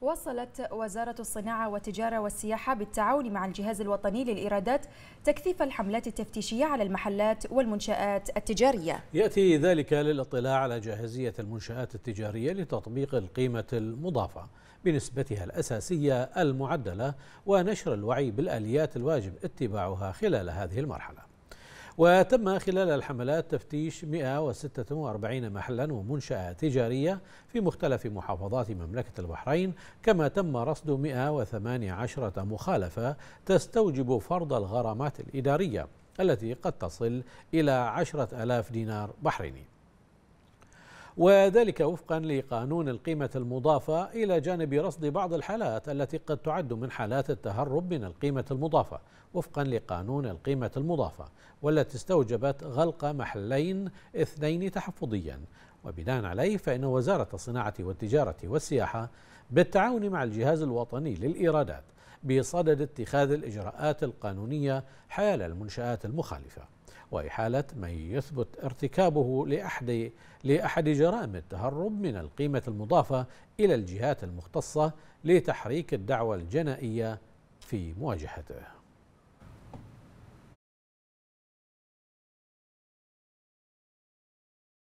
وصلت وزارة الصناعة والتجارة والسياحة بالتعاون مع الجهاز الوطني للإيرادات تكثيف الحملات التفتيشية على المحلات والمنشآت التجارية يأتي ذلك للاطلاع على جاهزية المنشآت التجارية لتطبيق القيمة المضافة بنسبتها الأساسية المعدلة ونشر الوعي بالآليات الواجب اتباعها خلال هذه المرحلة وتم خلال الحملات تفتيش 146 محلا ومنشأة تجارية في مختلف محافظات مملكة البحرين كما تم رصد 118 مخالفة تستوجب فرض الغرامات الإدارية التي قد تصل إلى 10 ألاف دينار بحريني وذلك وفقا لقانون القيمة المضافة إلى جانب رصد بعض الحالات التي قد تعد من حالات التهرب من القيمة المضافة وفقا لقانون القيمة المضافة والتي استوجبت غلق محلين اثنين تحفظيا وبناء عليه فإن وزارة الصناعة والتجارة والسياحة بالتعاون مع الجهاز الوطني للإيرادات بصدد اتخاذ الإجراءات القانونية حال المنشآت المخالفة وإحالة من يثبت ارتكابه لأحد لأحد جرائم التهرب من القيمة المضافة إلى الجهات المختصة لتحريك الدعوة الجنائية في مواجهته